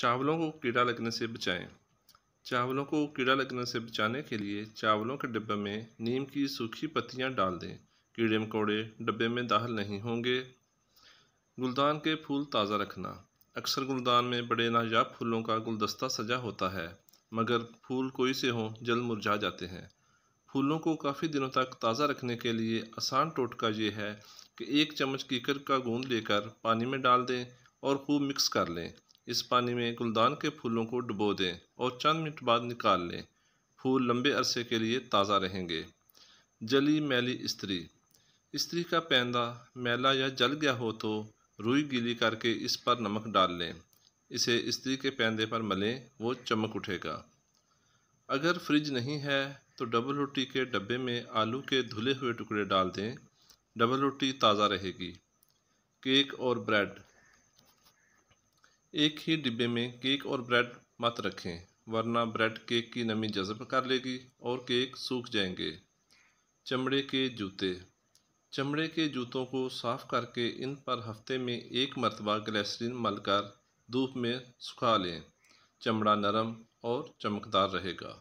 चावलों को कीड़ा लगने से बचाएं चावलों को कीड़ा लगने से बचाने के लिए चावलों के डिब्बे में नीम की सूखी पत्तियां डाल दें कीड़े मकोड़े डिब्बे में दाखिल नहीं होंगे गुलदान के फूल ताज़ा रखना अक्सर गुलदान में बड़े नायाब फूलों का गुलदस्ता सजा होता है मगर फूल कोई से हों जल मुरझा जाते हैं फूलों को काफ़ी दिनों तक ताज़ा रखने के लिए आसान टोटका ये है कि एक चम्मच कीकर का गूंद लेकर पानी में डाल दें और खूब मिक्स कर लें इस पानी में गुलदान के फूलों को डुबो दें और चंद मिनट बाद निकाल लें फूल लंबे अरसे के लिए ताज़ा रहेंगे जली मैली स्त्री स्त्री का पैंदा मैला या जल गया हो तो रुई गीली करके इस पर नमक डाल लें इसे स्त्री के पैंदे पर मलें वो चमक उठेगा अगर फ्रिज नहीं है तो डबल रोटी के डब्बे में आलू के धुले हुए टुकड़े डाल दें डबल रोटी ताज़ा रहेगी केक और ब्रेड एक ही डिब्बे में केक और ब्रेड मत रखें वरना ब्रेड केक की नमी जज्ब कर लेगी और केक सूख जाएंगे चमड़े के जूते चमड़े के जूतों को साफ़ करके इन पर हफ्ते में एक मरतबा मल मलकर धूप में सुखा लें चमड़ा नरम और चमकदार रहेगा